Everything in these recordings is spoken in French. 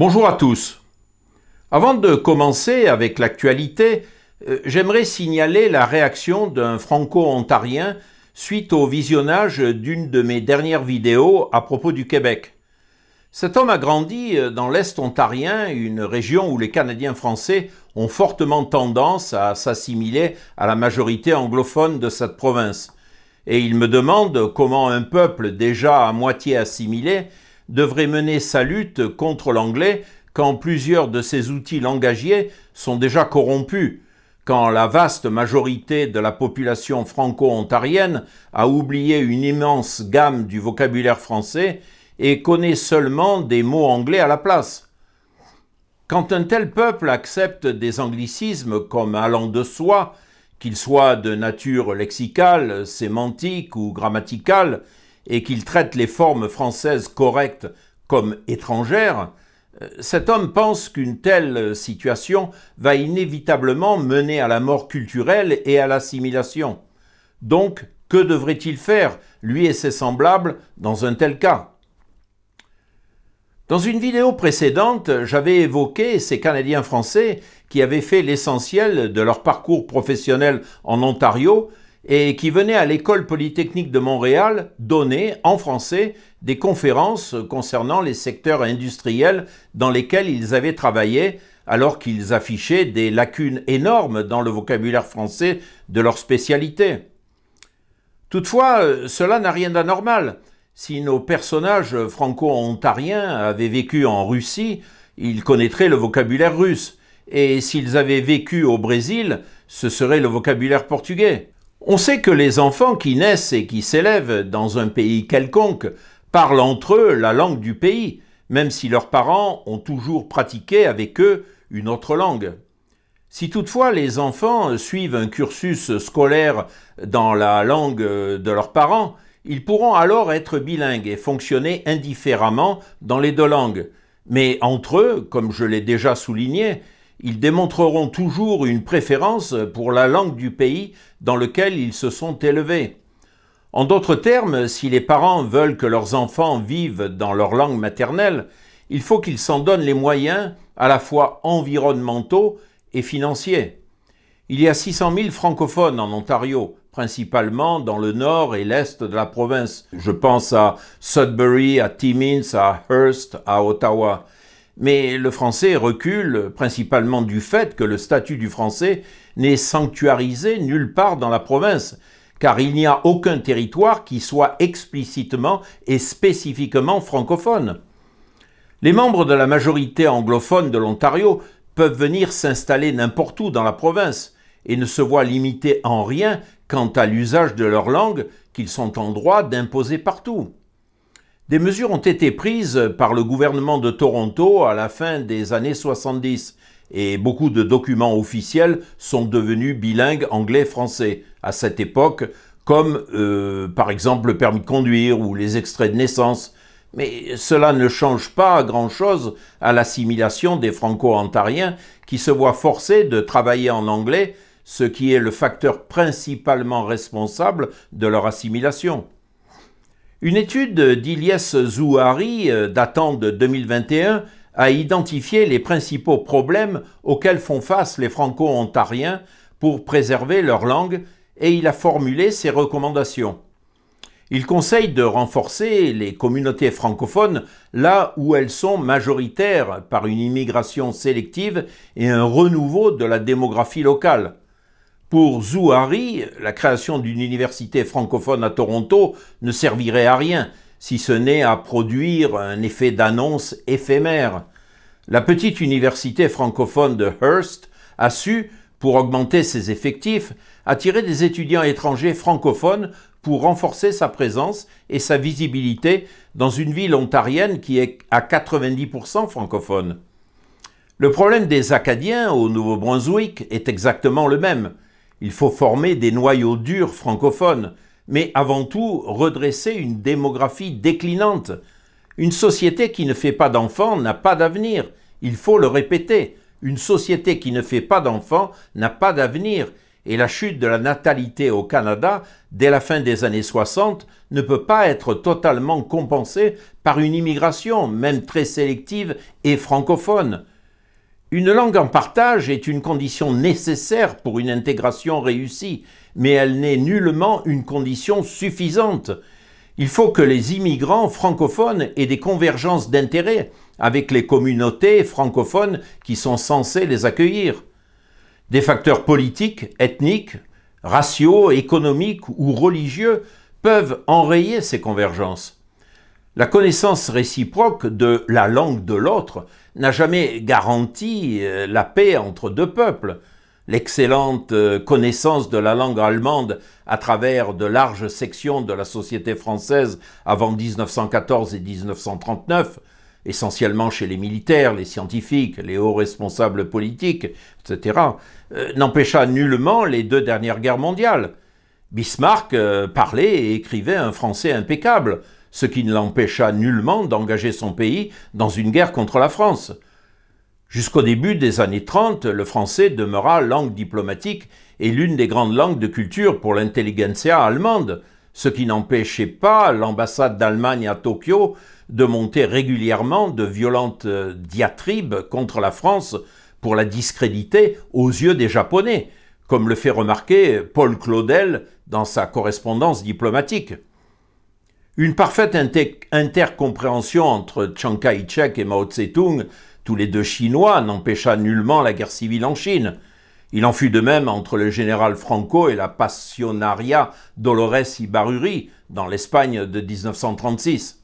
Bonjour à tous. Avant de commencer avec l'actualité, euh, j'aimerais signaler la réaction d'un franco-ontarien suite au visionnage d'une de mes dernières vidéos à propos du Québec. Cet homme a grandi euh, dans l'Est ontarien, une région où les Canadiens français ont fortement tendance à s'assimiler à la majorité anglophone de cette province. Et il me demande comment un peuple déjà à moitié assimilé devrait mener sa lutte contre l'anglais quand plusieurs de ses outils langagiers sont déjà corrompus, quand la vaste majorité de la population franco-ontarienne a oublié une immense gamme du vocabulaire français et connaît seulement des mots anglais à la place. Quand un tel peuple accepte des anglicismes comme allant de soi, qu'ils soient de nature lexicale, sémantique ou grammaticale, et qu'il traite les formes françaises correctes comme étrangères, euh, cet homme pense qu'une telle situation va inévitablement mener à la mort culturelle et à l'assimilation. Donc, que devrait-il faire, lui et ses semblables, dans un tel cas Dans une vidéo précédente, j'avais évoqué ces Canadiens français qui avaient fait l'essentiel de leur parcours professionnel en Ontario et qui venait à l'école polytechnique de Montréal donner en français des conférences concernant les secteurs industriels dans lesquels ils avaient travaillé alors qu'ils affichaient des lacunes énormes dans le vocabulaire français de leur spécialité. Toutefois, euh, cela n'a rien d'anormal. Si nos personnages franco-ontariens avaient vécu en Russie, ils connaîtraient le vocabulaire russe, et s'ils avaient vécu au Brésil, ce serait le vocabulaire portugais. On sait que les enfants qui naissent et qui s'élèvent dans un pays quelconque parlent entre eux la langue du pays, même si leurs parents ont toujours pratiqué avec eux une autre langue. Si toutefois les enfants suivent un cursus scolaire dans la langue de leurs parents, ils pourront alors être bilingues et fonctionner indifféremment dans les deux langues. Mais entre eux, comme je l'ai déjà souligné, ils démontreront toujours une préférence pour la langue du pays dans lequel ils se sont élevés. En d'autres termes, si les parents veulent que leurs enfants vivent dans leur langue maternelle, il faut qu'ils s'en donnent les moyens à la fois environnementaux et financiers. Il y a 600 000 francophones en Ontario, principalement dans le nord et l'est de la province. Je pense à Sudbury, à Timmins, à Hearst, à Ottawa mais le français recule principalement du fait que le statut du français n'est sanctuarisé nulle part dans la province, car il n'y a aucun territoire qui soit explicitement et spécifiquement francophone. Les membres de la majorité anglophone de l'Ontario peuvent venir s'installer n'importe où dans la province et ne se voient limités en rien quant à l'usage de leur langue qu'ils sont en droit d'imposer partout. Des mesures ont été prises par le gouvernement de Toronto à la fin des années 70 et beaucoup de documents officiels sont devenus bilingues anglais-français à cette époque, comme euh, par exemple le permis de conduire ou les extraits de naissance. Mais cela ne change pas grand-chose à l'assimilation des Franco-Ontariens qui se voient forcés de travailler en anglais, ce qui est le facteur principalement responsable de leur assimilation. Une étude d'Ilias Zouhari euh, datant de 2021 a identifié les principaux problèmes auxquels font face les franco-ontariens pour préserver leur langue et il a formulé ses recommandations. Il conseille de renforcer les communautés francophones là où elles sont majoritaires par une immigration sélective et un renouveau de la démographie locale. Pour Zouhari, la création d'une université francophone à Toronto ne servirait à rien, si ce n'est à produire un effet d'annonce éphémère. La petite université francophone de Hearst a su, pour augmenter ses effectifs, attirer des étudiants étrangers francophones pour renforcer sa présence et sa visibilité dans une ville ontarienne qui est à 90% francophone. Le problème des Acadiens au Nouveau-Brunswick est exactement le même. Il faut former des noyaux durs francophones, mais avant tout redresser une démographie déclinante. Une société qui ne fait pas d'enfants n'a pas d'avenir, il faut le répéter. Une société qui ne fait pas d'enfants n'a pas d'avenir, et la chute de la natalité au Canada dès la fin des années 60 ne peut pas être totalement compensée par une immigration, même très sélective et francophone. Une langue en partage est une condition nécessaire pour une intégration réussie, mais elle n'est nullement une condition suffisante. Il faut que les immigrants francophones aient des convergences d'intérêts avec les communautés francophones qui sont censées les accueillir. Des facteurs politiques, ethniques, raciaux, économiques ou religieux peuvent enrayer ces convergences. La connaissance réciproque de la langue de l'autre n'a jamais garanti euh, la paix entre deux peuples. L'excellente euh, connaissance de la langue allemande à travers de larges sections de la société française avant 1914 et 1939, essentiellement chez les militaires, les scientifiques, les hauts responsables politiques, etc., euh, n'empêcha nullement les deux dernières guerres mondiales. Bismarck parlait et écrivait un français impeccable, ce qui ne l'empêcha nullement d'engager son pays dans une guerre contre la France. Jusqu'au début des années 30, le français demeura langue diplomatique et l'une des grandes langues de culture pour l'intelligentsia allemande, ce qui n'empêchait pas l'ambassade d'Allemagne à Tokyo de monter régulièrement de violentes euh, diatribes contre la France pour la discréditer aux yeux des Japonais, comme le fait remarquer Paul Claudel dans sa correspondance diplomatique. Une parfaite intercompréhension entre Chiang Kai-shek et Mao Tse-tung, tous les deux chinois, n'empêcha nullement la guerre civile en Chine. Il en fut de même entre le général Franco et la Passionaria Dolores Ibaruri dans l'Espagne de 1936.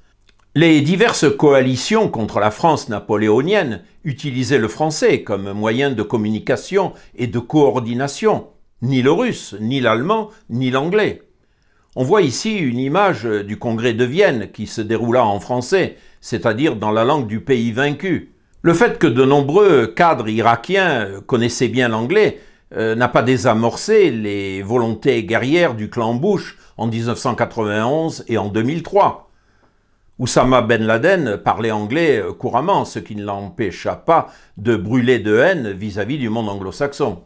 Les diverses coalitions contre la France napoléonienne utilisaient le français comme moyen de communication et de coordination, ni le russe, ni l'allemand, ni l'anglais. On voit ici une image euh, du congrès de Vienne qui se déroula en français, c'est-à-dire dans la langue du pays vaincu. Le fait que de nombreux euh, cadres irakiens euh, connaissaient bien l'anglais n'a pas désamorcé les volontés guerrières du clan Bush en 1991 et en 2003. Oussama Ben Laden parlait anglais couramment, ce qui ne l'empêcha pas de brûler de haine vis à -vis du monde anglo-saxon.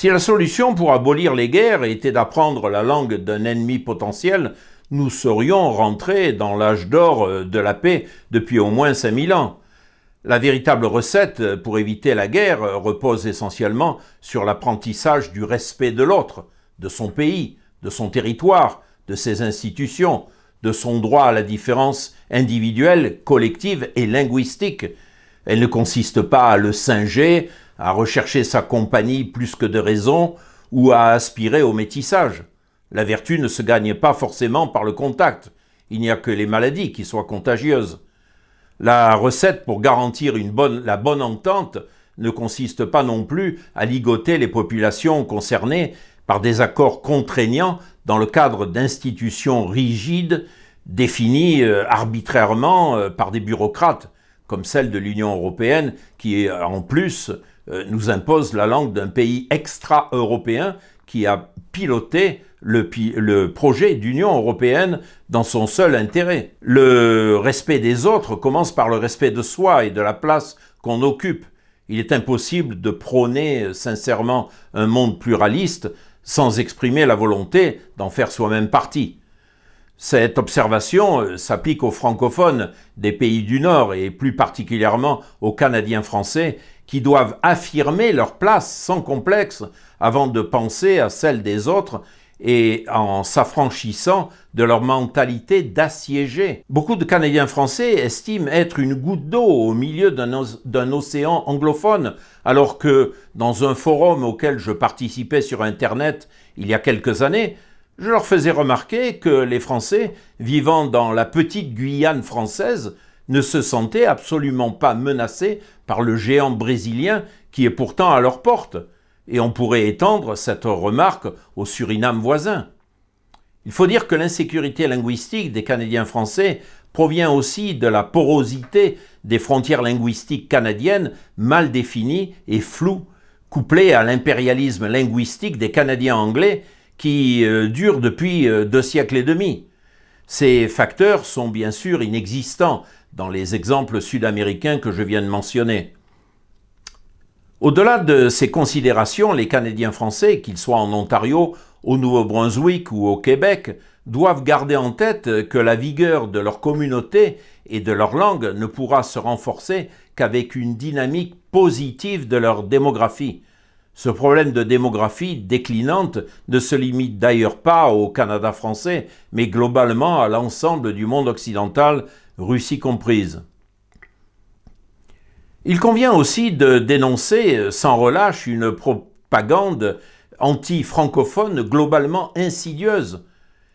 Si la solution pour abolir les guerres était d'apprendre la langue d'un ennemi potentiel, nous serions rentrés dans l'âge d'or euh, de la paix depuis au moins 5000 ans. La véritable recette pour éviter la guerre euh, repose essentiellement sur l'apprentissage du respect de l'autre, de son pays, de son territoire, de ses institutions, de son droit à la différence individuelle, collective et linguistique. Elle ne consiste pas à le singer, à rechercher sa compagnie plus que de raison ou à aspirer au métissage. La vertu ne se gagne pas forcément par le contact, il n'y a que les maladies qui soient contagieuses. La recette pour garantir la bonne entente ne consiste pas non plus à ligoter les populations concernées par des accords contraignants dans le cadre d'institutions rigides définies euh, arbitrairement euh, par des bureaucrates, comme celle de l'Union européenne, qui est euh, en plus euh, nous impose la langue d'un pays extra-européen qui a piloté le, projet d'Union européenne dans son seul intérêt. Le respect des autres commence par le respect de soi et de la place qu'on occupe. Il est impossible de prôner euh, sincèrement un monde pluraliste sans exprimer la volonté d'en faire soi-même partie. Cette observation euh, s'applique aux francophones des pays du Nord et plus particulièrement aux Canadiens français qui doivent affirmer leur place sans complexe avant de penser à celle des autres et en s'affranchissant de leur mentalité d'assiégé. Beaucoup de Canadiens français estiment être une goutte d'eau au milieu d'un océan anglophone, alors que dans un forum auquel je participais sur Internet il y a quelques années, je leur faisais remarquer que les Français vivant dans la petite Guyane française ne se sentaient absolument pas menacés par le géant brésilien qui est pourtant à leur porte, et on pourrait étendre cette remarque au Suriname voisin. Il faut dire que l'insécurité linguistique des Canadiens français provient aussi de la porosité des frontières linguistiques canadiennes mal définies et floues, couplées à l'impérialisme linguistique des Canadiens anglais qui euh, dure depuis euh, deux siècles et demi. Ces facteurs sont bien sûr inexistants dans les exemples sud-américains que je viens de mentionner. Au-delà de ces considérations, les Canadiens français, qu'ils soient en Ontario, au Nouveau-Brunswick ou au Québec, doivent garder en tête que la vigueur de leur communauté et de leur langue ne pourra se renforcer qu'avec une dynamique positive de leur démographie. Ce problème de démographie déclinante ne se limite d'ailleurs pas au Canada français, mais globalement à l'ensemble du monde occidental Russie comprise. Il convient aussi de dénoncer euh, sans relâche une propagande anti-francophone globalement insidieuse.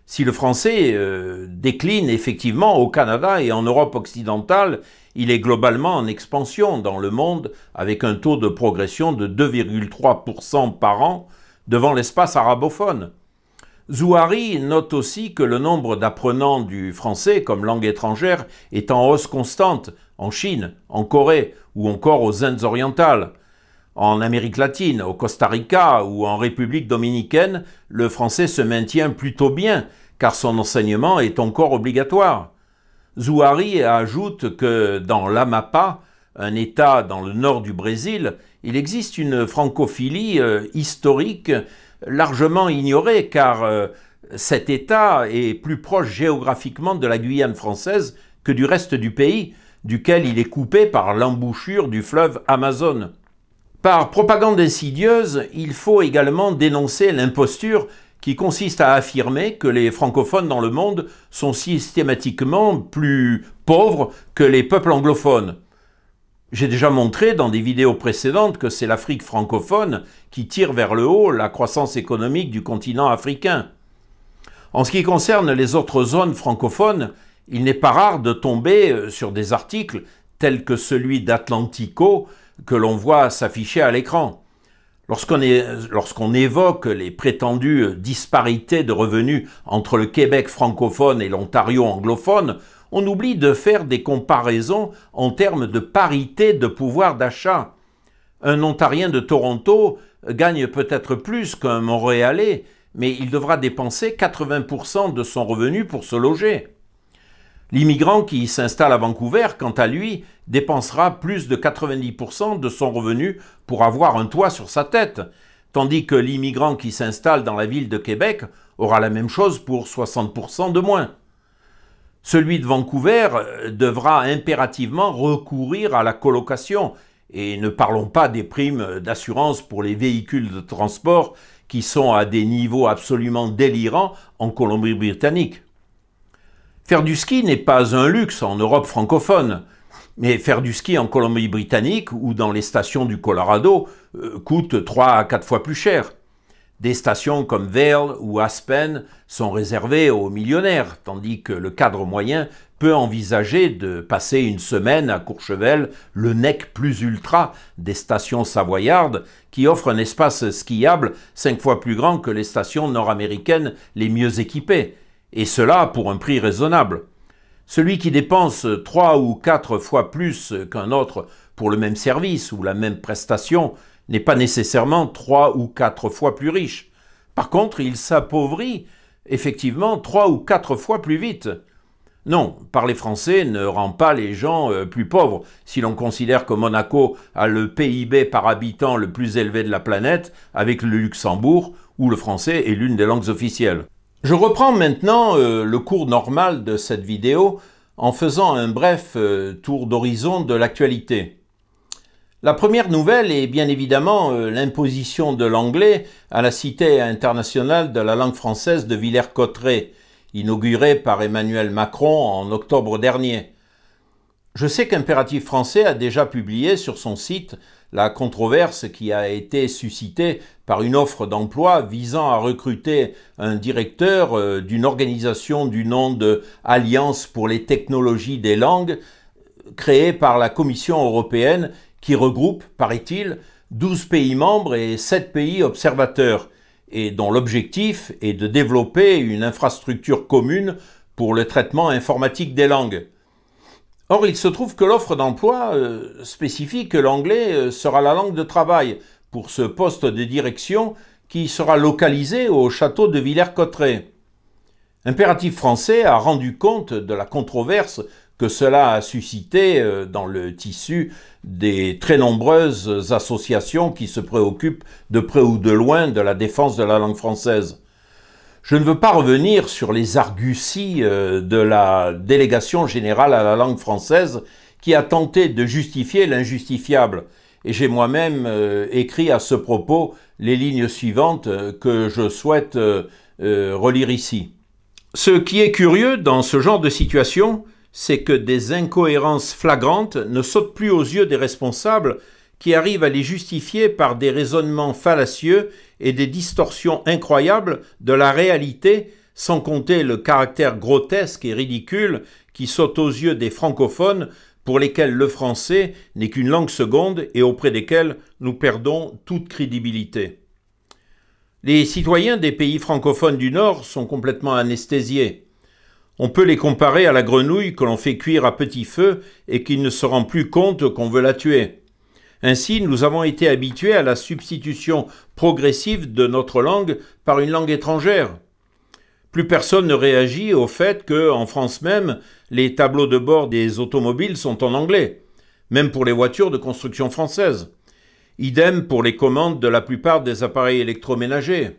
Si le français euh, décline effectivement au Canada et en Europe occidentale, il est globalement en expansion dans le monde avec un taux de progression de 2,3% par an devant l'espace arabophone. Zouhari note aussi que le nombre d'apprenants du français comme langue étrangère est en hausse constante en Chine, en Corée ou encore aux Indes orientales. En Amérique latine, au Costa Rica ou en République dominicaine, le français se maintient plutôt bien car son enseignement est encore obligatoire. Zouari ajoute que dans l'Amapa, un État dans le nord du Brésil, il existe une francophilie euh, historique largement ignoré car euh, cet État est plus proche géographiquement de la Guyane française que du reste du pays, duquel il est coupé par l'embouchure du fleuve Amazon. Par propagande insidieuse, il faut également dénoncer l'imposture qui consiste à affirmer que les francophones dans le monde sont systématiquement plus pauvres que les peuples anglophones. J'ai déjà montré dans des vidéos précédentes que c'est l'Afrique francophone qui tire vers le haut la croissance économique du continent africain. En ce qui concerne les autres zones francophones, il n'est pas rare de tomber euh, sur des articles tels que celui d'Atlantico que l'on voit s'afficher à l'écran. Lorsqu'on évoque les prétendues disparités de revenus entre le Québec francophone et l'Ontario anglophone, on oublie de faire des comparaisons en termes de parité de pouvoir d'achat. Un Ontarien de Toronto euh, gagne peut-être plus qu'un Montréalais, mais il devra dépenser 80% de son revenu pour se loger. L'immigrant qui s'installe à Vancouver, quant à lui, dépensera plus de 90% de son revenu pour avoir un toit sur sa tête, tandis que l'immigrant qui s'installe dans la ville de Québec aura la même chose pour 60% de moins. Celui de Vancouver euh, devra impérativement recourir à la colocation, et ne parlons pas des primes d'assurance pour les véhicules de transport qui sont à des niveaux absolument délirants en Colombie-Britannique. Faire du ski n'est pas un luxe en Europe francophone, mais faire du ski en Colombie-Britannique ou dans les stations du Colorado euh, coûte 3 à 4 fois plus cher. Des stations comme Vail ou Aspen sont réservées aux millionnaires, tandis que le cadre moyen peut envisager de passer une semaine à Courchevel, le nec plus ultra des stations savoyardes, qui offrent un espace skiable cinq fois plus grand que les stations nord-américaines les mieux équipées, et cela pour un prix raisonnable. Celui qui dépense trois ou quatre fois plus qu'un autre pour le même service ou la même prestation n'est pas nécessairement trois ou quatre fois plus riche. Par contre, il s'appauvrit effectivement trois ou quatre fois plus vite. Non, parler français ne rend pas les gens euh, plus pauvres. Si l'on considère que Monaco a le PIB par habitant le plus élevé de la planète, avec le Luxembourg, où le français est l'une des langues officielles. Je reprends maintenant euh, le cours normal de cette vidéo en faisant un bref euh, tour d'horizon de l'actualité. La première nouvelle est bien évidemment euh, l'imposition de l'anglais à la Cité internationale de la langue française de Villers-Cotterêts, inaugurée par Emmanuel Macron en octobre dernier. Je sais qu'Impératif français a déjà publié sur son site la controverse qui a été suscitée par une offre d'emploi visant à recruter un directeur euh, d'une organisation du nom de Alliance pour les technologies des langues créée par la Commission européenne qui regroupe, paraît-il, 12 pays membres et 7 pays observateurs, et dont l'objectif est de développer une infrastructure commune pour le traitement informatique des langues. Or, il se trouve que l'offre d'emploi euh, spécifie que l'anglais euh, sera la langue de travail pour ce poste de direction qui sera localisé au château de Villers-Cotterêts. Impératif français a rendu compte de la controverse que cela a suscité euh, dans le tissu des très nombreuses associations qui se préoccupent de près ou de loin de la défense de la langue française. Je ne veux pas revenir sur les arguties euh, de la délégation générale à la langue française qui a tenté de justifier l'injustifiable, et j'ai moi-même euh, écrit à ce propos les lignes suivantes que je souhaite relire ici. Ce qui est curieux dans ce genre de situation, c'est que des incohérences flagrantes ne sautent plus aux yeux des responsables qui arrivent à les justifier par des raisonnements fallacieux et des distorsions incroyables de la réalité, sans compter le caractère grotesque et ridicule qui saute aux yeux des francophones pour lesquels le français n'est qu'une langue seconde et auprès desquels nous perdons toute crédibilité. Les citoyens des pays francophones du Nord sont complètement anesthésiés. On peut les comparer à la grenouille que l'on fait cuire à petit feu et qui ne se rend plus compte qu'on veut la tuer. Ainsi, nous avons été habitués à la substitution progressive de notre langue par une langue étrangère. Plus personne ne réagit au fait que, en France même, les tableaux de bord des automobiles sont en anglais, même pour les voitures de construction française. Idem pour les commandes de la plupart des appareils électroménagers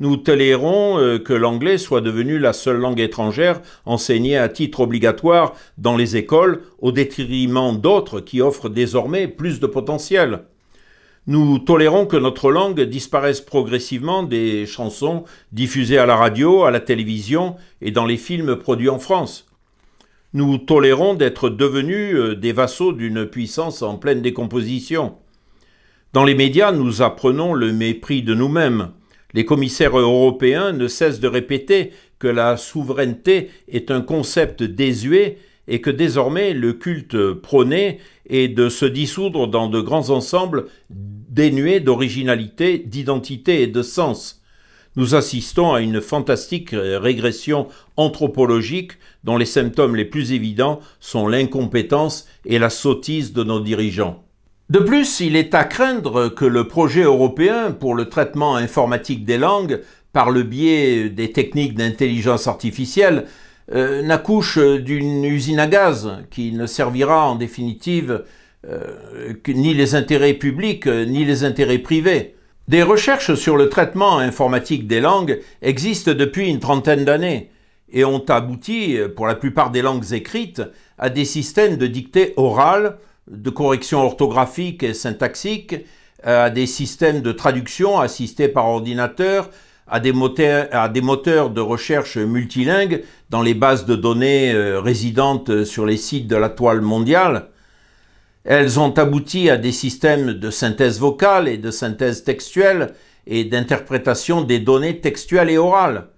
nous tolérons euh, que l'anglais soit devenu la seule langue étrangère enseignée à titre obligatoire dans les écoles au détriment d'autres qui offrent désormais plus de potentiel. Nous tolérons que notre langue disparaisse progressivement des chansons diffusées à la radio, à la télévision et dans les films produits en France. Nous tolérons d'être devenus euh, des vassaux d'une puissance en pleine décomposition. Dans les médias, nous apprenons le mépris de nous-mêmes. Les commissaires européens ne cessent de répéter que la souveraineté est un concept désuet et que désormais le culte prôné est de se dissoudre dans de grands ensembles dénués d'originalité, d'identité et de sens. Nous assistons à une fantastique régression anthropologique dont les symptômes les plus évidents sont l'incompétence et la sottise de nos dirigeants. De plus, il est à craindre que le projet européen pour le traitement informatique des langues, par le biais des techniques d'intelligence artificielle, euh, n'accouche d'une usine à gaz qui ne servira en définitive euh, ni les intérêts publics ni les intérêts privés. Des recherches sur le traitement informatique des langues existent depuis une trentaine d'années et ont abouti, pour la plupart des langues écrites, à des systèmes de dictée orale de correction orthographique et syntaxique, euh, à des systèmes de traduction assistés par ordinateur, à des, moteurs, à des moteurs de recherche multilingues dans les bases de données euh, résidentes sur les sites de la toile mondiale. Elles ont abouti à des systèmes de synthèse vocale et de synthèse textuelle et d'interprétation des données textuelles et orales.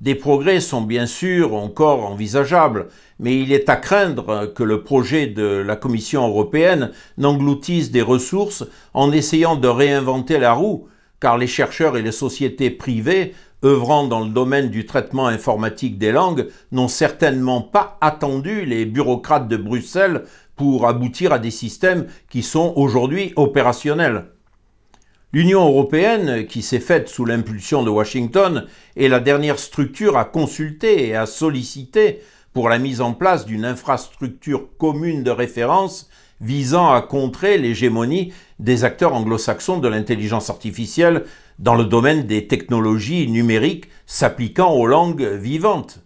Des progrès sont bien sûr encore envisageables, mais il est à craindre que le projet de la Commission européenne n'engloutisse des ressources en essayant de réinventer la roue, car les chercheurs et les sociétés privées œuvrant dans le domaine du traitement informatique des langues n'ont certainement pas attendu les bureaucrates de Bruxelles pour aboutir à des systèmes qui sont aujourd'hui opérationnels. L'Union européenne, qui s'est faite sous l'impulsion de Washington, est la dernière structure à consulter et à solliciter pour la mise en place d'une infrastructure commune de référence visant à contrer l'hégémonie des acteurs anglo-saxons de l'intelligence artificielle dans le domaine des technologies numériques s'appliquant aux langues vivantes.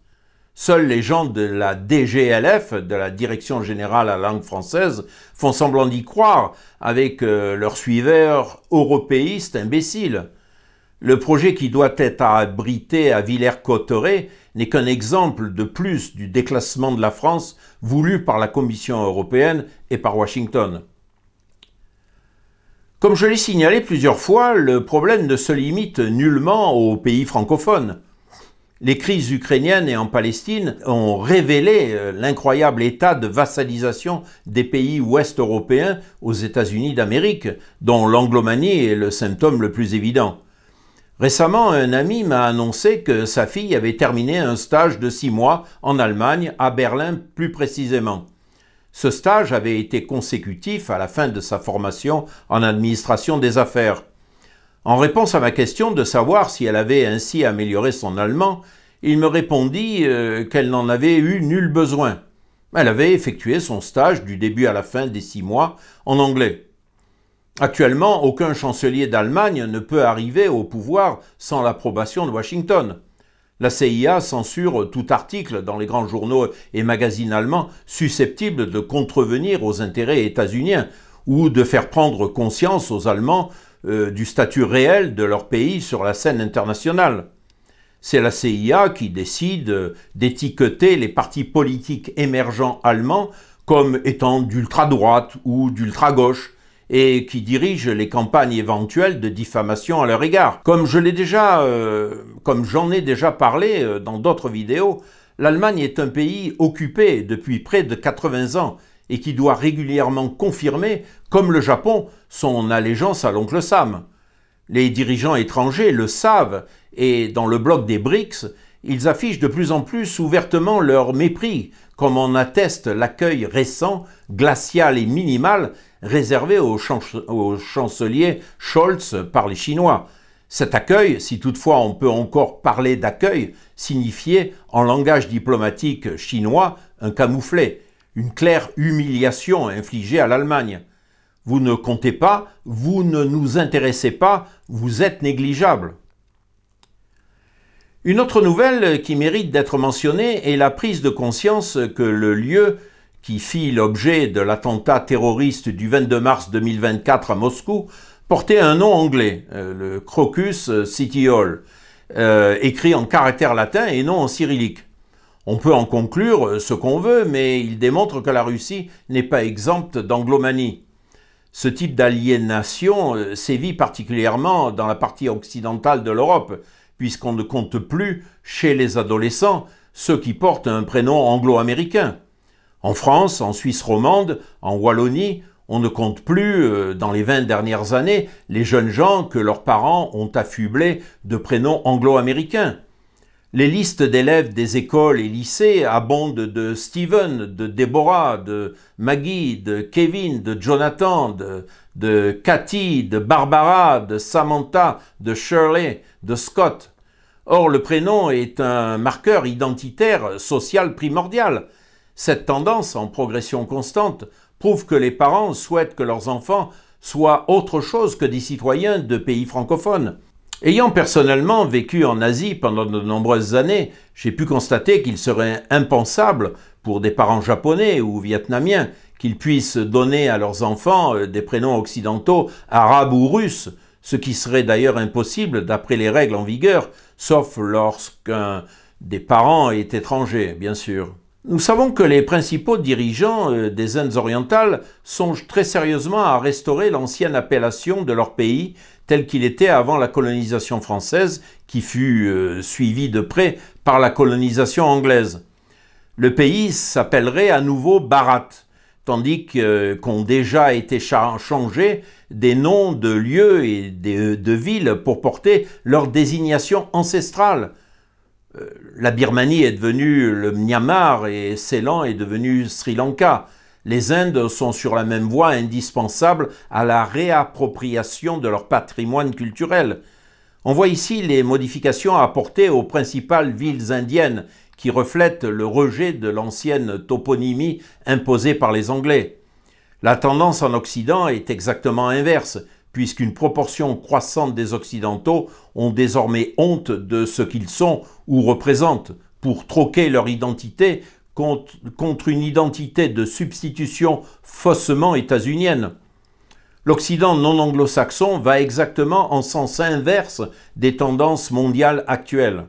Seuls les gens de la DGLF, de la Direction générale à la langue française, font semblant d'y croire avec euh, leurs suiveurs européistes imbéciles. Le projet qui doit être abrité à Villers-Cotterêts n'est qu'un exemple de plus du déclassement de la France voulu par la Commission européenne et par Washington. Comme je l'ai signalé plusieurs fois, le problème ne se limite nullement aux pays francophones. Les crises ukrainiennes et en Palestine ont révélé euh, l'incroyable état de vassalisation des pays ouest européens aux États-Unis d'Amérique, dont l'anglomanie est le symptôme le plus évident. Récemment, un ami m'a annoncé que sa fille avait terminé un stage de six mois en Allemagne, à Berlin plus précisément. Ce stage avait été consécutif à la fin de sa formation en administration des affaires. En réponse à ma question de savoir si elle avait ainsi amélioré son allemand, il me répondit euh, qu'elle n'en avait eu nul besoin. Elle avait effectué son stage du début à la fin des six mois en anglais. Actuellement, aucun chancelier d'Allemagne ne peut arriver au pouvoir sans l'approbation de Washington. La CIA censure tout article dans les grands journaux et magazines allemands susceptibles de contrevenir aux intérêts états-uniens ou de faire prendre conscience aux Allemands euh, du statut réel de leur pays sur la scène internationale. C'est la CIA qui décide euh, d'étiqueter les partis politiques émergents allemands comme étant d'ultra-droite ou d'ultra-gauche et qui dirige les campagnes éventuelles de diffamation à leur égard. Comme je l'ai déjà, euh, comme j'en ai déjà parlé dans d'autres vidéos, l'Allemagne est un pays occupé depuis près de 80 ans et qui doit régulièrement confirmer, comme le Japon, son allégeance à l'oncle Sam. Les dirigeants étrangers le savent et dans le bloc des BRICS, ils affichent de plus en plus ouvertement leur mépris, comme en atteste l'accueil récent, glacial et minimal réservé au, chancelier Scholz par les Chinois. Cet accueil, si toutefois on peut encore parler d'accueil, signifiait en langage diplomatique chinois un camouflet une claire humiliation infligée à l'Allemagne. Vous ne comptez pas, vous ne nous intéressez pas, vous êtes négligeable. Une autre nouvelle qui mérite d'être mentionnée est la prise de conscience que le lieu qui fit l'objet de l'attentat terroriste du 22 mars 2024 à Moscou portait un nom anglais, euh, le Crocus City Hall, euh, écrit en caractère latin et non en cyrillique. On peut en conclure euh, ce qu'on veut, mais il démontre que la Russie n'est pas exempte d'anglomanie. Ce type d'aliénation euh, sévit particulièrement dans la partie occidentale de l'Europe, puisqu'on ne compte plus chez les adolescents ceux qui portent un prénom anglo-américain. En France, en Suisse romande, en Wallonie, on ne compte plus, euh, dans les 20 dernières années, les jeunes gens que leurs parents ont affublés de prénoms anglo-américains. Les listes d'élèves des écoles et lycées abondent de Steven, de Deborah, de Maggie, de Kevin, de Jonathan, de, de Cathy, de Barbara, de Samantha, de Shirley, de Scott. Or, le prénom est un marqueur identitaire social primordial. Cette tendance, en progression constante, prouve que les parents souhaitent que leurs enfants soient autre chose que des citoyens de pays francophones. Ayant personnellement vécu en Asie pendant de nombreuses années, j'ai pu constater qu'il serait impensable pour des parents japonais ou vietnamiens qu'ils puissent donner à leurs enfants euh, des prénoms occidentaux, arabes ou russes, ce qui serait d'ailleurs impossible d'après les règles en vigueur, sauf lorsqu'un des parents est étranger, bien sûr. Nous savons que les principaux dirigeants euh, des Indes orientales songent très sérieusement à restaurer l'ancienne appellation de leur pays tel qu'il était avant la colonisation française, qui fut euh, suivie de près par la colonisation anglaise. Le pays s'appellerait à nouveau Bharat, tandis qu'ont déjà été changés des noms de lieux et de, euh, de villes pour porter leur désignation ancestrale. Euh, la Birmanie est devenue le Myanmar et Ceylan est devenu Sri Lanka. Les Indes sont sur la même voie indispensable à la réappropriation de leur patrimoine culturel. On voit ici les modifications apportées aux principales villes indiennes qui reflètent le rejet de l'ancienne toponymie imposée par les Anglais. La tendance en Occident est exactement inverse, puisqu'une proportion croissante des Occidentaux ont désormais honte de ce qu'ils sont ou représentent, pour troquer leur identité contre, une identité de substitution faussement états-unienne. L'Occident non anglo-saxon va exactement en sens inverse des tendances mondiales actuelles.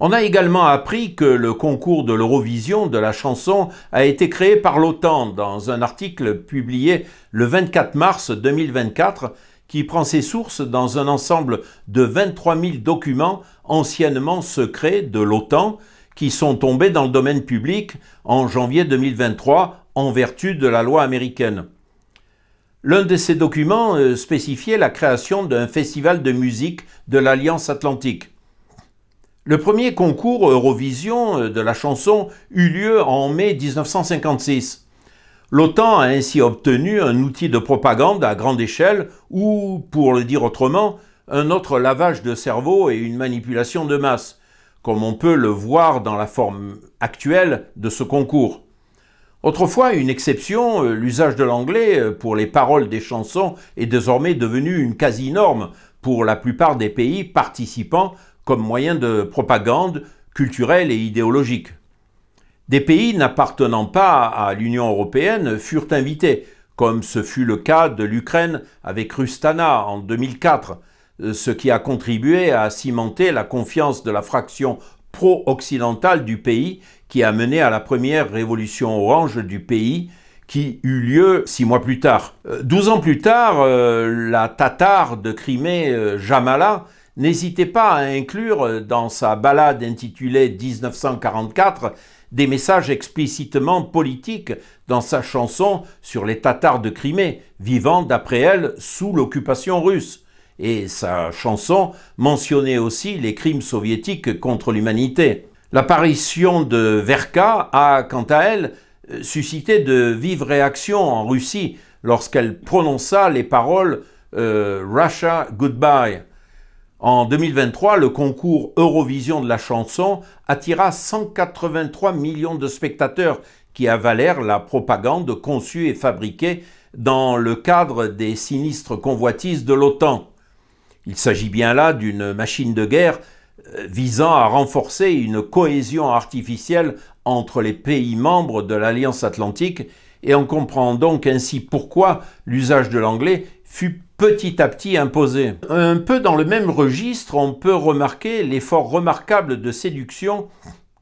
On a également appris que le concours de l'Eurovision de la chanson a été créé par l'OTAN dans un article publié le 24 mars 2024 qui prend ses sources dans un ensemble de 23 000 documents anciennement secrets de l'OTAN qui sont tombés dans le domaine public en janvier 2023 en vertu de la loi américaine. L'un de ces documents euh, spécifiait la création d'un festival de musique de l'Alliance Atlantique. Le premier concours Eurovision euh, de la chanson eut lieu en mai 1956. L'OTAN a ainsi obtenu un outil de propagande à grande échelle ou, pour le dire autrement, un autre lavage de cerveau et une manipulation de masse comme on peut le voir dans la forme actuelle de ce concours. Autrefois une exception, euh, l'usage de l'anglais euh, pour les paroles des chansons est désormais devenu une quasi-norme pour la plupart des pays participants comme moyen de propagande culturelle et idéologique. Des pays n'appartenant pas à l'Union européenne furent invités, comme ce fut le cas de l'Ukraine avec Rustana en 2004, euh, ce qui a contribué à cimenter la confiance de la fraction pro-occidentale du pays qui a mené à la première révolution orange du pays qui eut lieu six mois plus tard. Euh, douze ans plus tard, euh, la Tatar de Crimée, Jamala, n'hésitait pas à inclure dans sa balade intitulée 1944 des messages explicitement politiques dans sa chanson sur les Tatars de Crimée, vivant d'après elle sous l'occupation russe et sa chanson mentionnait aussi les crimes soviétiques contre l'humanité. L'apparition de Verka a, quant à elle, suscité de vives réactions en Russie lorsqu'elle prononça les paroles euh, Russia Goodbye. En 2023, le concours Eurovision de la chanson attira 183 millions de spectateurs qui avalèrent la propagande conçue et fabriquée dans le cadre des sinistres convoitises de l'OTAN. Il s'agit bien là d'une machine de guerre euh, visant à renforcer une cohésion artificielle entre les pays membres de l'Alliance atlantique, et on comprend donc ainsi pourquoi l'usage de l'anglais fut petit à petit imposé. Un peu dans le même registre, on peut remarquer l'effort remarquable de séduction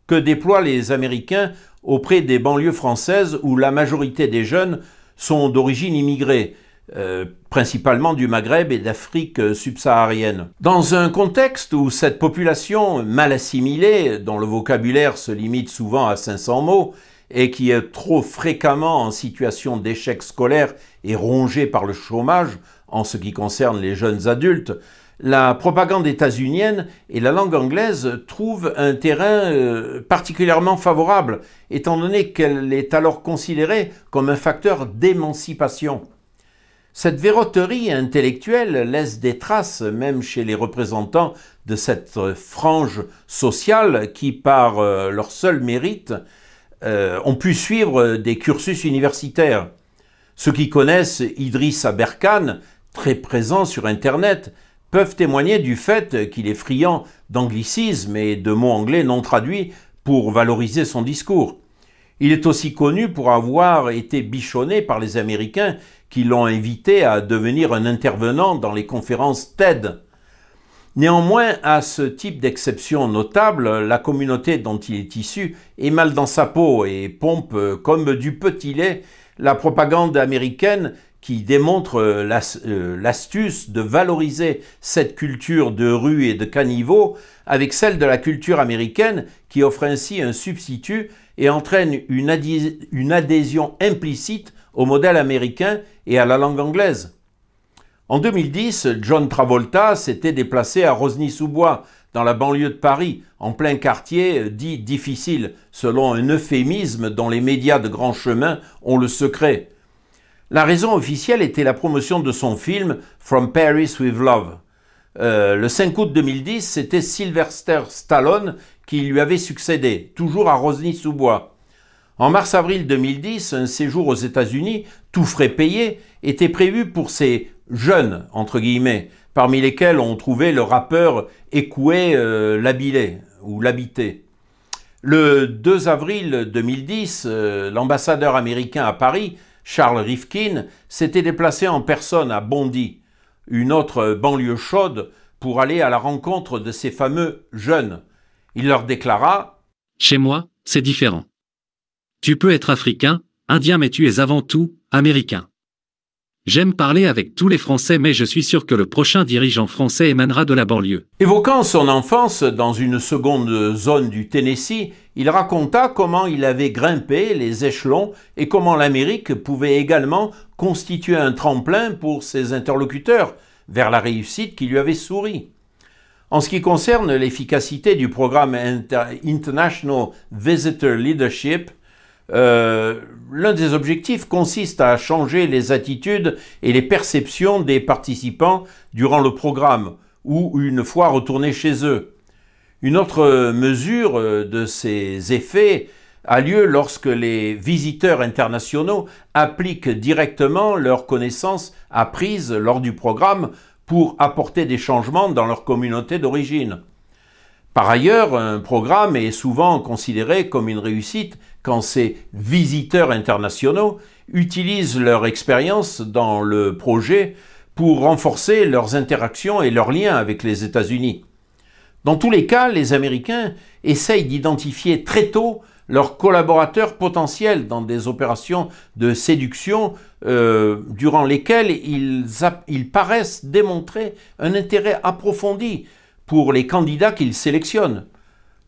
que déploient les Américains auprès des banlieues françaises où la majorité des jeunes sont d'origine immigrée, euh, principalement du Maghreb et d'Afrique euh, subsaharienne. Dans un contexte où cette population mal assimilée, dont le vocabulaire se limite souvent à 500 mots, et qui est trop fréquemment en situation d'échec scolaire et rongée par le chômage en ce qui concerne les jeunes adultes, la propagande états-unienne et la langue anglaise trouvent un terrain euh, particulièrement favorable, étant donné qu'elle est alors considérée comme un facteur d'émancipation. Cette verroterie intellectuelle laisse des traces même chez les représentants de cette euh, frange sociale qui, par euh, leur seul mérite, euh, ont pu suivre des cursus universitaires. Ceux qui connaissent Idriss Aberkan, très présent sur Internet, peuvent témoigner du fait qu'il est friand d'anglicisme et de mots anglais non traduits pour valoriser son discours. Il est aussi connu pour avoir été bichonné par les Américains qui l'ont invité à devenir un intervenant dans les conférences TED. Néanmoins, à ce type d'exception notable, la communauté dont il est issu est mal dans sa peau et pompe comme du petit lait la propagande américaine qui démontre euh, euh, l'astuce de valoriser cette culture de rue et de caniveau avec celle de la culture américaine qui offre ainsi un substitut et entraîne une, adhésion, implicite au modèle américain et à la langue anglaise. En 2010, John Travolta s'était déplacé à Rosny-sous-Bois, dans la banlieue de Paris, en plein quartier euh, dit difficile, selon un euphémisme dont les médias de grand chemin ont le secret. La raison officielle était la promotion de son film From Paris with Love. Euh, le 5 août 2010, c'était Sylvester Stallone qui lui avait succédé, toujours à Rosny-sous-Bois. En mars-avril 2010, un séjour aux États-Unis, tout frais payé, était prévu pour ces jeunes, entre guillemets, parmi lesquels on trouvait le rappeur Écoué euh, ou l'habité. Le 2 avril 2010, euh, l'ambassadeur américain à Paris, Charles Rifkin, s'était déplacé en personne à Bondy, une autre banlieue chaude, pour aller à la rencontre de ces fameux jeunes, il leur déclara Chez moi, c'est différent. Tu peux être africain, indien, mais tu es avant tout américain. J'aime parler avec tous les Français, mais je suis sûr que le prochain dirigeant français émanera de la banlieue. Évoquant son enfance dans une seconde zone du Tennessee, il raconta comment il avait grimpé les échelons et comment l'Amérique pouvait également constituer un tremplin pour ses interlocuteurs vers la réussite qui lui avait souri. En ce qui concerne l'efficacité du programme International Visitor Leadership, euh, l'un des objectifs consiste à changer les attitudes et les perceptions des participants durant le programme ou une fois retournés chez eux. Une autre mesure euh, de ces effets a lieu lorsque les visiteurs internationaux appliquent directement leurs connaissances apprises lors du programme pour apporter des changements dans leur communauté d'origine. Par ailleurs, un programme est souvent considéré comme une réussite quand ces visiteurs internationaux utilisent leur expérience dans le projet pour renforcer leurs interactions et leurs liens avec les États-Unis. Dans tous les cas, les Américains essayent d'identifier très tôt leurs collaborateurs potentiels dans des opérations de séduction euh, durant lesquelles ils, ils paraissent démontrer un intérêt approfondi pour les candidats qu'ils sélectionnent.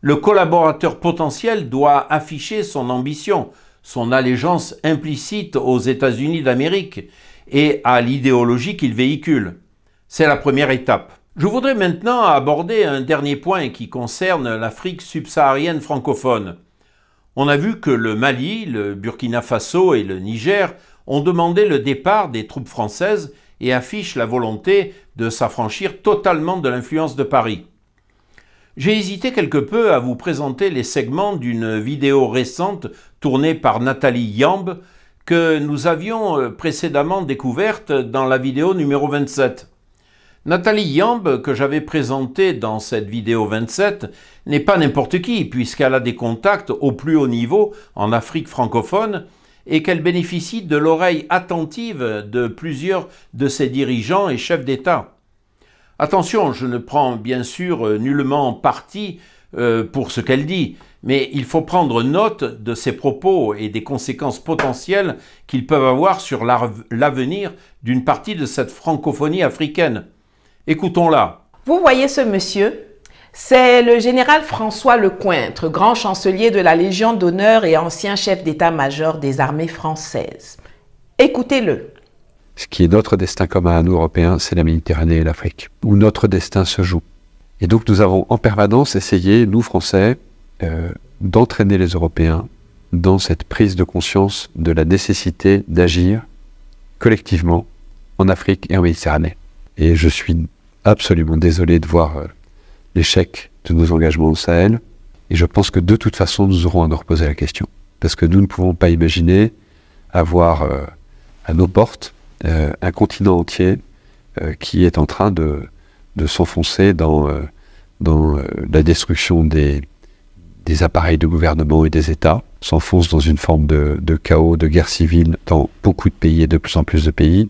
Le collaborateur potentiel doit afficher son ambition, son allégeance implicite aux États-Unis d'Amérique et à l'idéologie qu'il véhicule. C'est la première étape. Je voudrais maintenant aborder un dernier point qui concerne l'Afrique subsaharienne francophone. On a vu que le Mali, le Burkina Faso et le Niger ont demandé le départ des troupes françaises et affichent la volonté de s'affranchir totalement de l'influence de Paris. J'ai hésité quelque peu à vous présenter les segments d'une vidéo récente tournée par Nathalie Yamb que nous avions euh, précédemment découverte dans la vidéo numéro 27. Nathalie Yamb, que j'avais présentée dans cette vidéo 27, n'est pas n'importe qui, puisqu'elle a des contacts au plus haut niveau en Afrique francophone et qu'elle bénéficie de l'oreille attentive de plusieurs de ses dirigeants et chefs d'État. Attention, je ne prends bien sûr euh, nullement parti euh, pour ce qu'elle dit, mais il faut prendre note de ses propos et des conséquences potentielles qu'ils peuvent avoir sur l'avenir d'une partie de cette francophonie africaine. Écoutons-la. Vous voyez ce monsieur C'est le général François Lecointre, grand chancelier de la Légion d'honneur et ancien chef d'état-major des armées françaises. Écoutez-le. Ce qui est notre destin commun à nous, Européens, c'est la Méditerranée et l'Afrique, où notre destin se joue. Et donc nous avons en permanence essayé, nous Français, euh, d'entraîner les Européens dans cette prise de conscience de la nécessité d'agir collectivement en Afrique et en Méditerranée. Et je suis absolument désolé de voir euh, l'échec de nos engagements au Sahel. Et je pense que de toute façon, nous aurons à nous reposer la question. Parce que nous ne pouvons pas imaginer avoir euh, à nos portes euh, un continent entier qui est en train de, s'enfoncer dans, la destruction des, appareils de gouvernement et des États, s'enfonce dans une forme de, de chaos, de guerre civile dans beaucoup de pays et de plus en plus de pays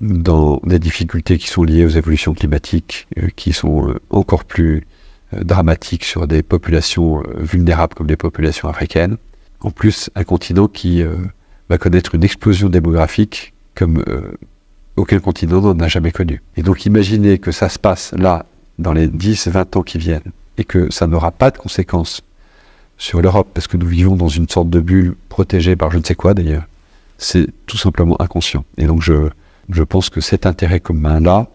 dans des difficultés qui sont liées aux évolutions climatiques, euh, qui sont euh, encore plus euh, dramatiques sur des populations vulnérables comme les populations africaines. En plus, un continent qui va connaître une explosion démographique comme aucun continent n'en a jamais connu. Et donc imaginez que ça se passe là, dans les 10-20 ans qui viennent, et que ça n'aura pas de conséquences sur l'Europe, parce que nous vivons dans une sorte de bulle protégée par je ne sais quoi d'ailleurs, c'est tout simplement inconscient. Et donc je, je pense que cet intérêt commun-là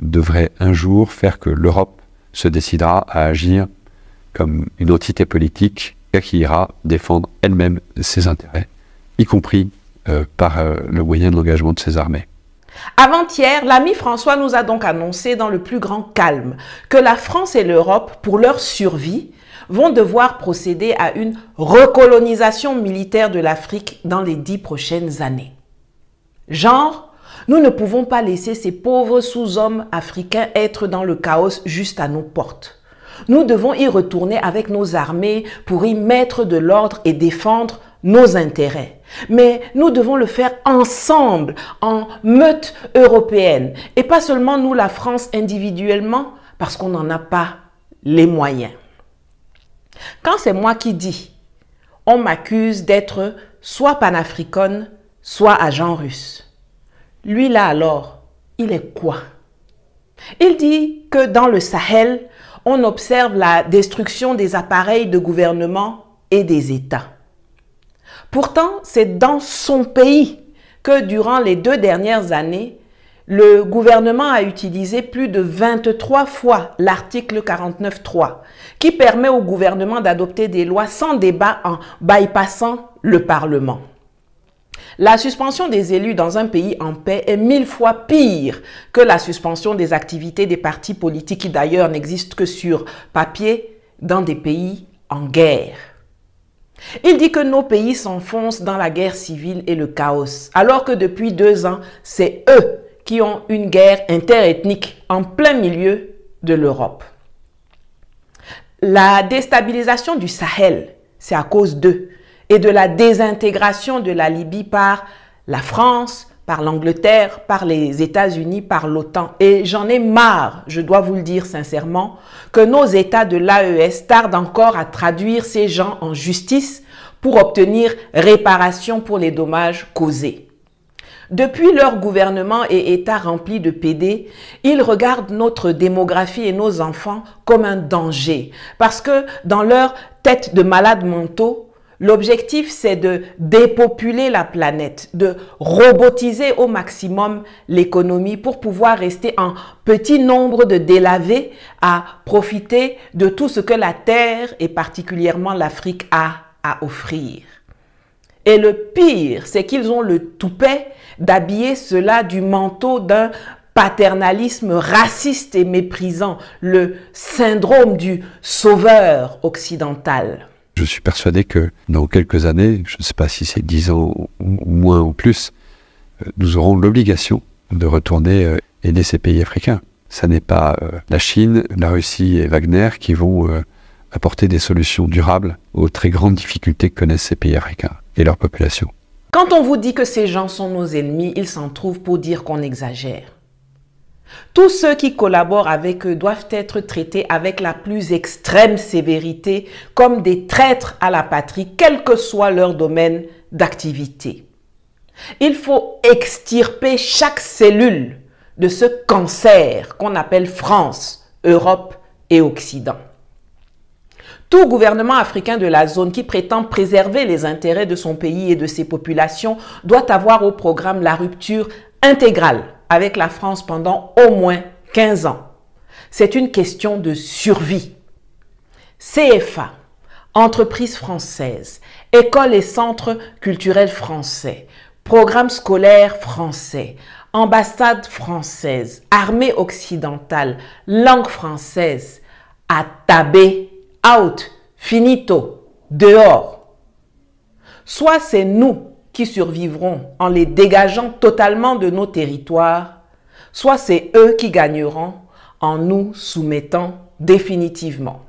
devrait un jour faire que l'Europe se décidera à agir comme une entité politique qui ira défendre elle-même ses intérêts, y compris euh, par euh, le moyen de l'engagement de ses armées. Avant-hier, l'ami François nous a donc annoncé dans le plus grand calme que la France et l'Europe, pour leur survie, vont devoir procéder à une recolonisation militaire de l'Afrique dans les dix prochaines années. Genre nous ne pouvons pas laisser ces pauvres sous-hommes africains être dans le chaos juste à nos portes. Nous devons y retourner avec nos armées pour y mettre de l'ordre et défendre nos intérêts. Mais nous devons le faire ensemble, en meute européenne, et pas seulement nous, la France, individuellement, parce qu'on n'en a pas les moyens. Quand c'est moi qui dis, on m'accuse d'être soit panafricaine, soit agent russe. Lui là alors, il est quoi Il dit que dans le Sahel, on observe la destruction des appareils de gouvernement et des États. Pourtant, c'est dans son pays que durant les deux dernières années, le gouvernement a utilisé plus de 23 fois l'article 49.3 qui permet au gouvernement d'adopter des lois sans débat en bypassant le Parlement. La suspension des élus dans un pays en paix est mille fois pire que la suspension des activités des partis politiques qui d'ailleurs n'existent que sur papier dans des pays en guerre. Il dit que nos pays s'enfoncent dans la guerre civile et le chaos, alors que depuis deux ans, c'est eux qui ont une guerre interethnique en plein milieu de l'Europe. La déstabilisation du Sahel, c'est à cause d'eux et de la désintégration de la Libye par la France, par l'Angleterre, par les États-Unis, par l'OTAN. Et j'en ai marre, je dois vous le dire sincèrement, que nos États de l'AES tardent encore à traduire ces gens en justice pour obtenir réparation pour les dommages causés. Depuis leur gouvernement et État rempli de PD, ils regardent notre démographie et nos enfants comme un danger, parce que dans leur tête de malades mentaux, L'objectif, c'est de dépopuler la planète, de robotiser au maximum l'économie pour pouvoir rester en petit nombre de délavés à profiter de tout ce que la Terre et particulièrement l'Afrique a à offrir. Et le pire, c'est qu'ils ont le toupet d'habiller cela du manteau d'un paternalisme raciste et méprisant, le syndrome du sauveur occidental. Je suis persuadé que dans quelques années, je ne sais pas si c'est 10 ans ou moins ou plus, euh, nous aurons l'obligation de retourner euh, aider ces pays africains. Ce n'est pas euh, la Chine, la Russie et Wagner qui vont apporter des solutions durables aux très grandes difficultés que connaissent ces pays africains et leur population. Quand on vous dit que ces gens sont nos ennemis, ils s'en trouvent pour dire qu'on exagère. Tous ceux qui collaborent avec eux doivent être traités avec la plus extrême sévérité comme des traîtres à la patrie, quel que soit leur domaine d'activité. Il faut extirper chaque cellule de ce cancer qu'on appelle France, Europe et Occident. Tout gouvernement africain de la zone qui prétend préserver les intérêts de son pays et de ses populations doit avoir au programme la rupture intégrale avec la France pendant au moins 15 ans. C'est une question de survie. CFA, entreprise française, école et centres culturels français, programmes scolaires français, ambassade française, armée occidentale, langue française, à tabé, out, finito, dehors. Soit c'est nous survivront en les dégageant totalement de nos territoires, soit c'est eux qui gagneront en nous soumettant définitivement.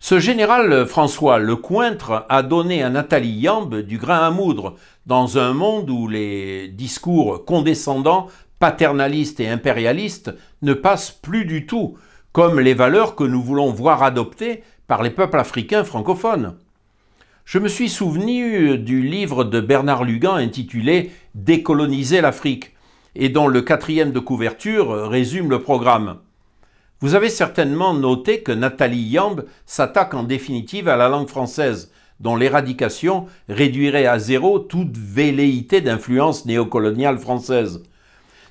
Ce général François Lecointre a donné à Nathalie Yambe du grain à moudre dans un monde où les discours condescendants, paternalistes et impérialistes ne passent plus du tout, comme les valeurs que nous voulons voir adoptées par les peuples africains francophones je me suis souvenu du livre de Bernard Lugan intitulé Décoloniser l'Afrique et dont le quatrième de couverture résume le programme. Vous avez certainement noté que Nathalie Yamb s'attaque en définitive à la langue française, dont l'éradication réduirait à zéro toute velléité d'influence néocoloniale française.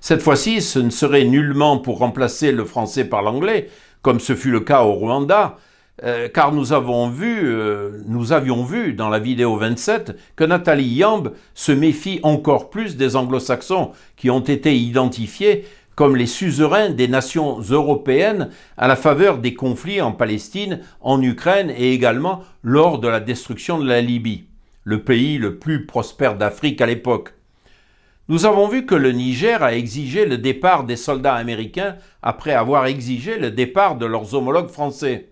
Cette fois-ci, ce ne serait nullement pour remplacer le français par l'anglais, comme ce fut le cas au Rwanda, euh, car nous euh, nous avions vu dans la vidéo 27 que Nathalie Yamb se méfie encore plus des anglo-saxons qui ont été identifiés comme les suzerains des nations européennes à la faveur des conflits en Palestine, en Ukraine et également lors de la destruction de la Libye, le pays le plus prospère d'Afrique à l'époque. Nous avons vu que le Niger a exigé le départ des soldats américains après avoir exigé le départ de leurs homologues français.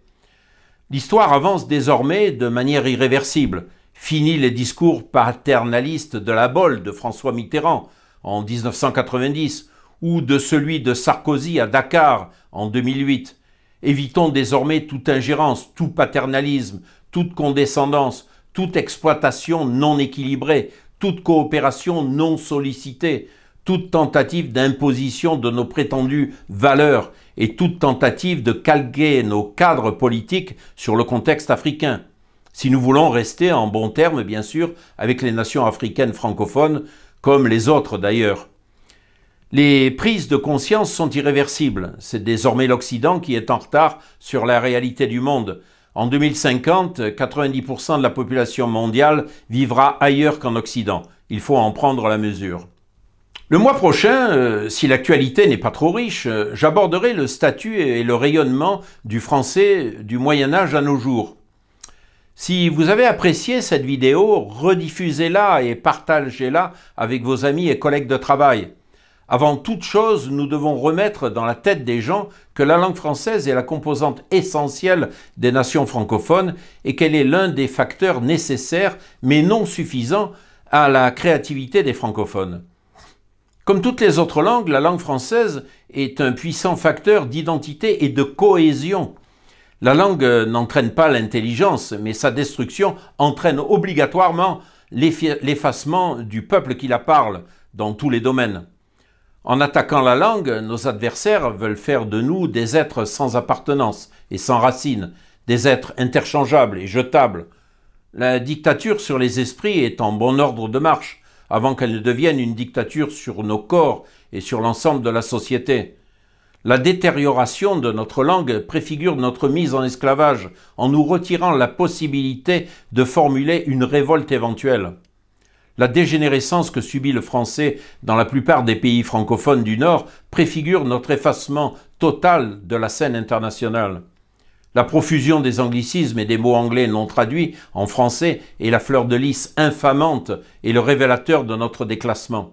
L'histoire avance désormais de manière irréversible. Fini les discours paternalistes de la Bolle de François Mitterrand en 1990 ou de celui de Sarkozy à Dakar en 2008. Évitons désormais toute ingérence, tout paternalisme, toute condescendance, toute exploitation non équilibrée, toute coopération non sollicitée, toute tentative d'imposition de nos prétendues valeurs et toute tentative de calquer nos cadres politiques sur le contexte africain. Si nous voulons rester en bons termes, bien sûr, avec les nations africaines francophones, comme les autres d'ailleurs. Les prises de conscience sont irréversibles. C'est désormais l'Occident qui est en retard sur la réalité du monde. En 2050, 90% de la population mondiale vivra ailleurs qu'en Occident. Il faut en prendre la mesure. Le mois prochain, euh, si l'actualité n'est pas trop riche, euh, j'aborderai le statut et le rayonnement du français du Moyen Âge à nos jours. Si vous avez apprécié cette vidéo, rediffusez-la et partagez-la avec vos amis et collègues de travail. Avant toute chose, nous devons remettre dans la tête des gens que la langue française est la composante essentielle des nations francophones et qu'elle est l'un des facteurs nécessaires mais non suffisants à la créativité des francophones. Comme toutes les autres langues, la langue française est un puissant facteur d'identité et de cohésion. La langue euh, n'entraîne pas l'intelligence, mais sa destruction entraîne obligatoirement l'effacement du peuple qui la parle dans tous les domaines. En attaquant la langue, nos adversaires veulent faire de nous des êtres sans appartenance et sans racines, des êtres interchangeables et jetables. La dictature sur les esprits est en bon ordre de marche, avant qu'elle ne devienne une dictature sur nos corps et sur l'ensemble de la société. La détérioration de notre langue préfigure notre mise en esclavage en nous retirant la possibilité de formuler une révolte éventuelle. La dégénérescence que subit le français dans la plupart des pays francophones du Nord préfigure notre effacement total de la scène internationale. La profusion des anglicismes et des mots anglais non traduits en français est la fleur de lys infamante et le révélateur de notre déclassement.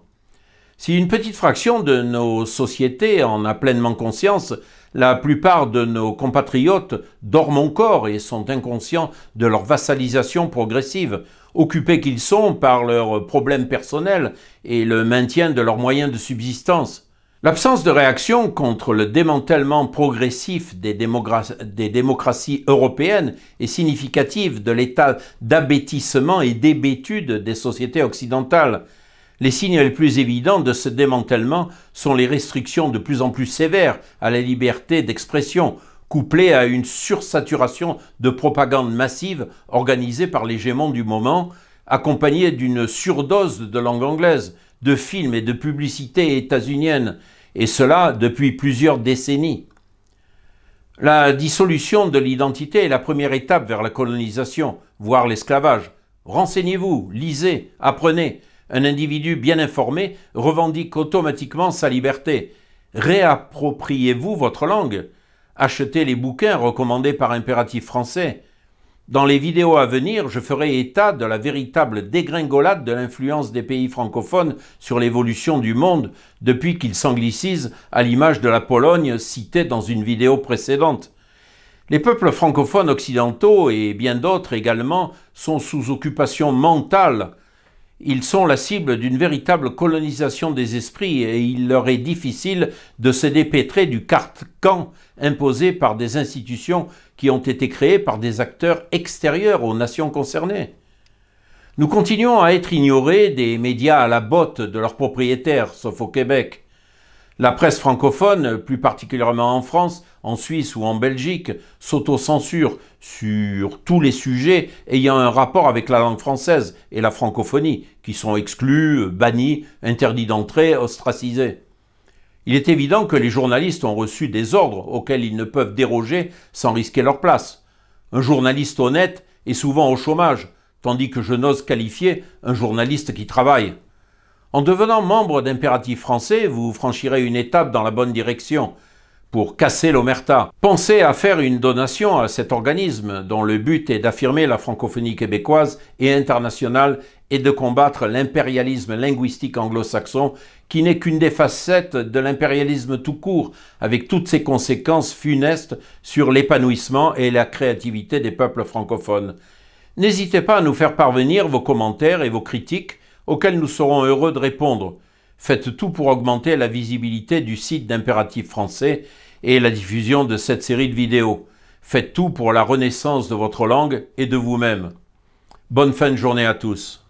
Si une petite fraction de nos sociétés en a pleinement conscience, la plupart de nos compatriotes dorment encore et sont inconscients de leur vassalisation progressive, occupés qu'ils sont par leurs problèmes personnels et le maintien de leurs moyens de subsistance. L'absence de réaction contre le démantèlement progressif des, démocraties européennes est significative de l'état d'abêtissement et d'hébétude des sociétés occidentales. Les signes les plus évidents de ce démantèlement sont les restrictions de plus en plus sévères à la liberté d'expression, couplées à une sursaturation de propagande massive organisée par les gémons du moment, accompagnée d'une surdose de langue anglaise, de films et de publicités états-uniennes, et cela depuis plusieurs décennies. La dissolution de l'identité est la première étape vers la colonisation, voire l'esclavage. Renseignez-vous, lisez, apprenez. Un individu bien informé revendique automatiquement sa liberté. Réappropriez-vous votre langue. Achetez les bouquins recommandés par impératif français. Dans les vidéos à venir, je ferai état de la véritable dégringolade de l'influence des pays francophones sur l'évolution du monde depuis qu'ils s'anglicisent à l'image de la Pologne citée dans une vidéo précédente. Les peuples francophones occidentaux et bien d'autres également sont sous occupation mentale. Ils sont la cible d'une véritable colonisation des esprits et il leur est difficile de se dépêtrer du carte-camp » imposées par des institutions qui ont été créées par des acteurs extérieurs aux nations concernées. Nous continuons à être ignorés des médias à la botte de leurs propriétaires, sauf au Québec. La presse francophone, plus particulièrement en France, en Suisse ou en Belgique, s'autocensure sur tous les sujets ayant un rapport avec la langue française et la francophonie, qui sont exclus, bannis, interdits d'entrée, ostracisés. Il est évident que les journalistes ont reçu des ordres auxquels ils ne peuvent déroger sans risquer leur place. Un journaliste honnête est souvent au chômage, tandis que je n'ose qualifier un journaliste qui travaille. En devenant membre d'Impératif français, vous franchirez une étape dans la bonne direction, pour casser l'omerta. Pensez à faire une donation à cet organisme dont le but est d'affirmer la francophonie québécoise et internationale et de combattre l'impérialisme linguistique anglo-saxon qui n'est qu'une des facettes de l'impérialisme tout court, avec toutes ses conséquences funestes sur l'épanouissement et la créativité des peuples francophones. N'hésitez pas à nous faire parvenir vos commentaires et vos critiques auxquels nous serons heureux de répondre. Faites tout pour augmenter la visibilité du site d'Impératif français et la diffusion de cette série de vidéos. Faites tout pour la renaissance de votre langue et de vous-même. Bonne fin de journée à tous.